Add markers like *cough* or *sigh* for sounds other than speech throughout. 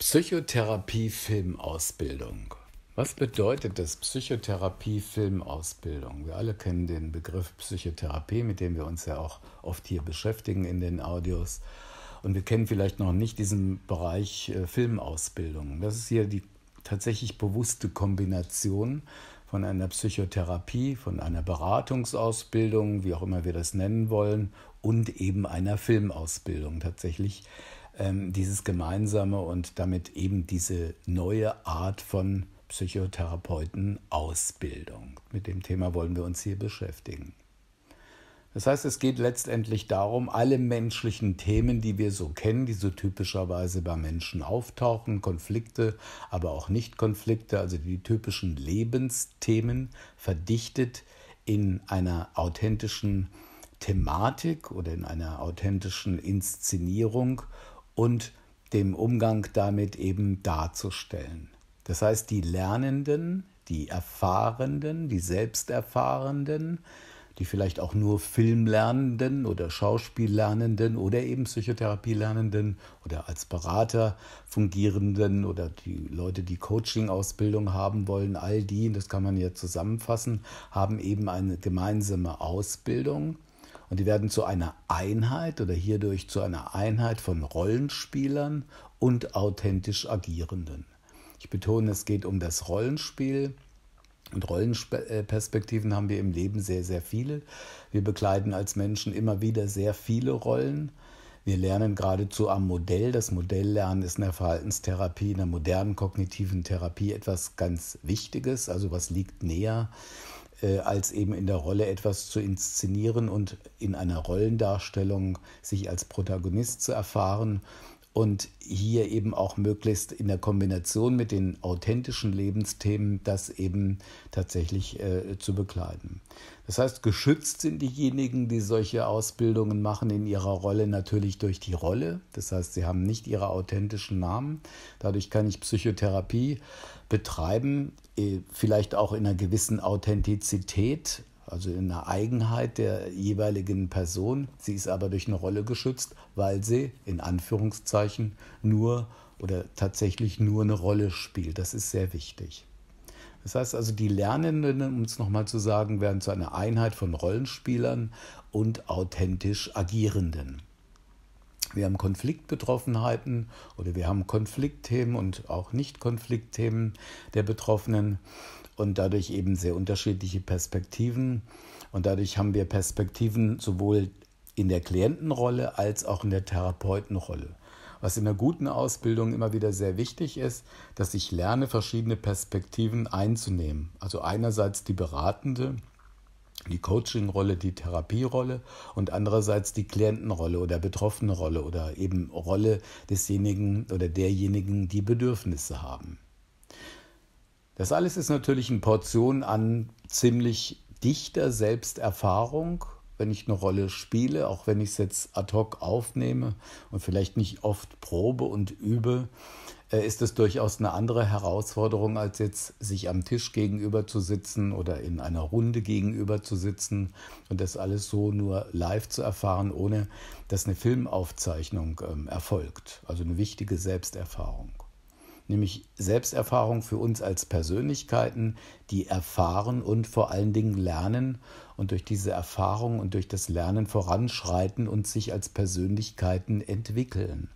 Psychotherapie-Filmausbildung. Was bedeutet das Psychotherapie-Filmausbildung? Wir alle kennen den Begriff Psychotherapie, mit dem wir uns ja auch oft hier beschäftigen in den Audios. Und wir kennen vielleicht noch nicht diesen Bereich äh, Filmausbildung. Das ist hier die tatsächlich bewusste Kombination von einer Psychotherapie, von einer Beratungsausbildung, wie auch immer wir das nennen wollen, und eben einer Filmausbildung tatsächlich ähm, dieses Gemeinsame und damit eben diese neue Art von Psychotherapeutenausbildung. Mit dem Thema wollen wir uns hier beschäftigen. Das heißt, es geht letztendlich darum, alle menschlichen Themen, die wir so kennen, die so typischerweise bei Menschen auftauchen, Konflikte, aber auch Nicht-Konflikte, also die typischen Lebensthemen, verdichtet in einer authentischen Thematik oder in einer authentischen Inszenierung und dem Umgang damit eben darzustellen. Das heißt, die Lernenden, die Erfahrenden, die Selbsterfahrenden, die vielleicht auch nur Filmlernenden oder Schauspiellernenden oder eben Psychotherapielernenden oder als Berater fungierenden oder die Leute, die Coaching-Ausbildung haben wollen, all die, das kann man ja zusammenfassen, haben eben eine gemeinsame Ausbildung und die werden zu einer Einheit oder hierdurch zu einer Einheit von Rollenspielern und authentisch Agierenden. Ich betone, es geht um das Rollenspiel. Und Rollenperspektiven haben wir im Leben sehr, sehr viele. Wir bekleiden als Menschen immer wieder sehr viele Rollen. Wir lernen geradezu am Modell. Das Modelllernen ist in der Verhaltenstherapie, in der modernen kognitiven Therapie etwas ganz Wichtiges. Also was liegt näher äh, als eben in der Rolle etwas zu inszenieren und in einer Rollendarstellung sich als Protagonist zu erfahren und hier eben auch möglichst in der Kombination mit den authentischen Lebensthemen das eben tatsächlich äh, zu bekleiden. Das heißt, geschützt sind diejenigen, die solche Ausbildungen machen in ihrer Rolle natürlich durch die Rolle. Das heißt, sie haben nicht ihre authentischen Namen. Dadurch kann ich Psychotherapie betreiben, äh, vielleicht auch in einer gewissen Authentizität, also in einer Eigenheit der jeweiligen Person. Sie ist aber durch eine Rolle geschützt, weil sie in Anführungszeichen nur oder tatsächlich nur eine Rolle spielt. Das ist sehr wichtig. Das heißt also, die Lernenden, um es nochmal zu sagen, werden zu einer Einheit von Rollenspielern und authentisch Agierenden. Wir haben Konfliktbetroffenheiten oder wir haben Konfliktthemen und auch Nicht-Konfliktthemen der Betroffenen und dadurch eben sehr unterschiedliche Perspektiven. Und dadurch haben wir Perspektiven sowohl in der Klientenrolle als auch in der Therapeutenrolle. Was in einer guten Ausbildung immer wieder sehr wichtig ist, dass ich lerne, verschiedene Perspektiven einzunehmen. Also einerseits die beratende, die Coaching-Rolle, die Therapierolle und andererseits die Klientenrolle oder betroffene Rolle oder eben Rolle desjenigen oder derjenigen, die Bedürfnisse haben. Das alles ist natürlich eine Portion an ziemlich dichter Selbsterfahrung, wenn ich eine Rolle spiele, auch wenn ich es jetzt ad hoc aufnehme und vielleicht nicht oft probe und übe, äh, ist es durchaus eine andere Herausforderung, als jetzt sich am Tisch gegenüber zu sitzen oder in einer Runde gegenüber zu sitzen und das alles so nur live zu erfahren, ohne dass eine Filmaufzeichnung ähm, erfolgt. Also eine wichtige Selbsterfahrung nämlich Selbsterfahrung für uns als Persönlichkeiten, die erfahren und vor allen Dingen lernen und durch diese Erfahrung und durch das Lernen voranschreiten und sich als Persönlichkeiten entwickeln.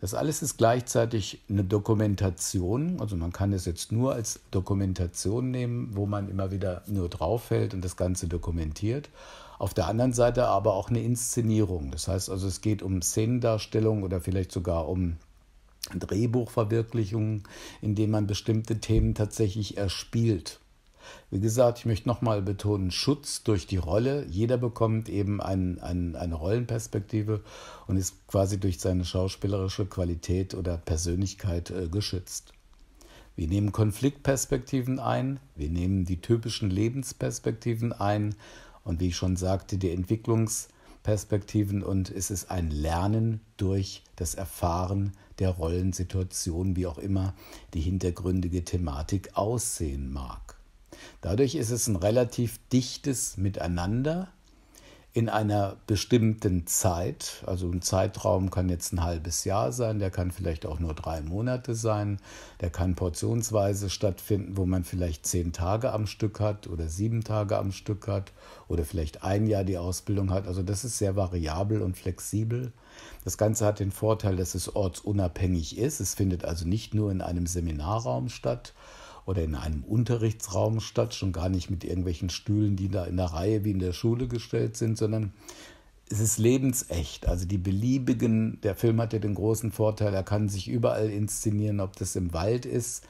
Das alles ist gleichzeitig eine Dokumentation, also man kann es jetzt nur als Dokumentation nehmen, wo man immer wieder nur draufhält und das Ganze dokumentiert. Auf der anderen Seite aber auch eine Inszenierung. Das heißt also, es geht um Szenendarstellung oder vielleicht sogar um Drehbuchverwirklichungen, indem man bestimmte Themen tatsächlich erspielt. Wie gesagt, ich möchte nochmal betonen, Schutz durch die Rolle. Jeder bekommt eben ein, ein, eine Rollenperspektive und ist quasi durch seine schauspielerische Qualität oder Persönlichkeit äh, geschützt. Wir nehmen Konfliktperspektiven ein, wir nehmen die typischen Lebensperspektiven ein und wie ich schon sagte, die Entwicklungsperspektiven. Perspektiven und es ist ein Lernen durch das Erfahren der Rollensituation, wie auch immer die hintergründige Thematik aussehen mag. Dadurch ist es ein relativ dichtes Miteinander in einer bestimmten Zeit, also ein Zeitraum kann jetzt ein halbes Jahr sein, der kann vielleicht auch nur drei Monate sein, der kann portionsweise stattfinden, wo man vielleicht zehn Tage am Stück hat oder sieben Tage am Stück hat oder vielleicht ein Jahr die Ausbildung hat. Also das ist sehr variabel und flexibel. Das Ganze hat den Vorteil, dass es ortsunabhängig ist. Es findet also nicht nur in einem Seminarraum statt, oder in einem Unterrichtsraum statt, schon gar nicht mit irgendwelchen Stühlen, die da in der Reihe wie in der Schule gestellt sind, sondern es ist lebensecht. Also die beliebigen, der Film hat ja den großen Vorteil, er kann sich überall inszenieren, ob das im Wald ist,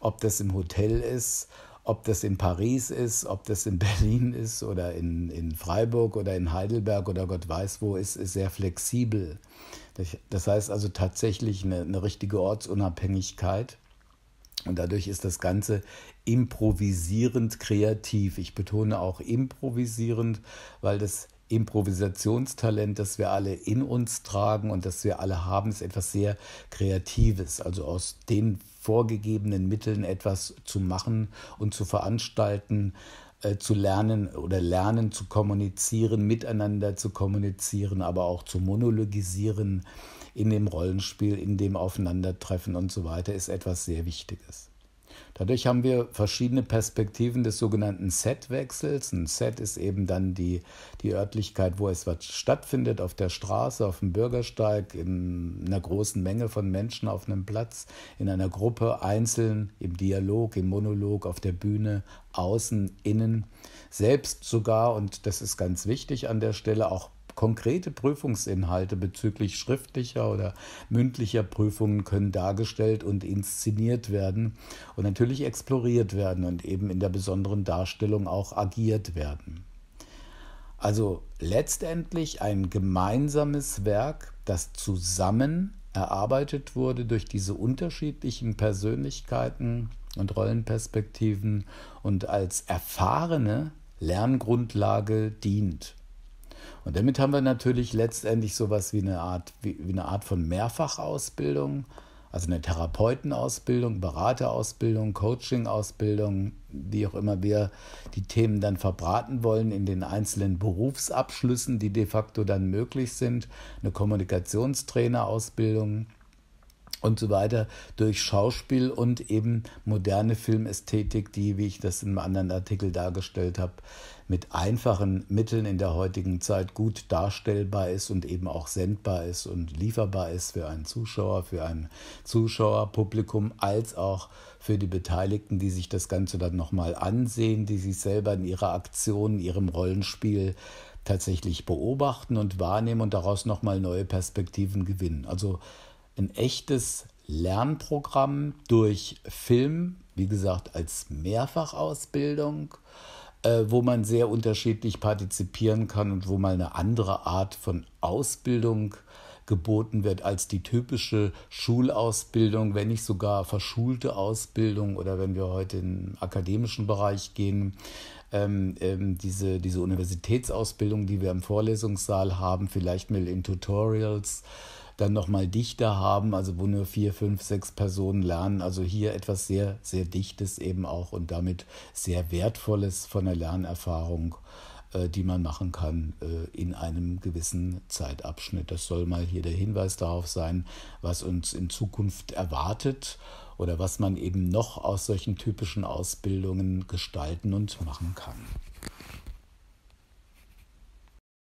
ob das im Hotel ist, ob das in Paris ist, ob das in *laughs* Berlin ist oder in, in Freiburg oder in Heidelberg oder Gott weiß wo ist, ist sehr flexibel. Das heißt also tatsächlich eine, eine richtige Ortsunabhängigkeit. Und dadurch ist das Ganze improvisierend kreativ. Ich betone auch improvisierend, weil das Improvisationstalent, das wir alle in uns tragen und das wir alle haben, ist etwas sehr Kreatives. Also aus den vorgegebenen Mitteln etwas zu machen und zu veranstalten, äh, zu lernen oder lernen zu kommunizieren, miteinander zu kommunizieren, aber auch zu monologisieren in dem Rollenspiel, in dem Aufeinandertreffen und so weiter ist etwas sehr Wichtiges. Dadurch haben wir verschiedene Perspektiven des sogenannten Setwechsels. Ein Set ist eben dann die, die Örtlichkeit, wo es was stattfindet, auf der Straße, auf dem Bürgersteig, in einer großen Menge von Menschen auf einem Platz, in einer Gruppe, einzeln, im Dialog, im Monolog, auf der Bühne, außen, innen, selbst sogar, und das ist ganz wichtig an der Stelle, auch Konkrete Prüfungsinhalte bezüglich schriftlicher oder mündlicher Prüfungen können dargestellt und inszeniert werden und natürlich exploriert werden und eben in der besonderen Darstellung auch agiert werden. Also letztendlich ein gemeinsames Werk, das zusammen erarbeitet wurde durch diese unterschiedlichen Persönlichkeiten und Rollenperspektiven und als erfahrene Lerngrundlage dient. Und damit haben wir natürlich letztendlich sowas wie eine Art, wie, wie eine Art von Mehrfachausbildung, also eine Therapeutenausbildung, Beraterausbildung, Coachingausbildung, wie auch immer wir die Themen dann verbraten wollen in den einzelnen Berufsabschlüssen, die de facto dann möglich sind, eine Kommunikationstrainerausbildung und so weiter durch Schauspiel und eben moderne Filmästhetik, die, wie ich das in einem anderen Artikel dargestellt habe, mit einfachen Mitteln in der heutigen Zeit gut darstellbar ist und eben auch sendbar ist und lieferbar ist für einen Zuschauer, für ein Zuschauerpublikum, als auch für die Beteiligten, die sich das Ganze dann nochmal ansehen, die sich selber in ihrer Aktion, ihrem Rollenspiel tatsächlich beobachten und wahrnehmen und daraus nochmal neue Perspektiven gewinnen. Also ein echtes Lernprogramm durch Film, wie gesagt, als Mehrfachausbildung, äh, wo man sehr unterschiedlich partizipieren kann und wo mal eine andere Art von Ausbildung geboten wird als die typische Schulausbildung, wenn nicht sogar verschulte Ausbildung oder wenn wir heute in den akademischen Bereich gehen. Ähm, ähm, diese, diese Universitätsausbildung, die wir im Vorlesungssaal haben, vielleicht mal in Tutorials, dann nochmal dichter haben, also wo nur vier, fünf, sechs Personen lernen. Also hier etwas sehr, sehr Dichtes eben auch und damit sehr Wertvolles von der Lernerfahrung äh, die man machen kann äh, in einem gewissen Zeitabschnitt. Das soll mal hier der Hinweis darauf sein, was uns in Zukunft erwartet oder was man eben noch aus solchen typischen Ausbildungen gestalten und machen kann.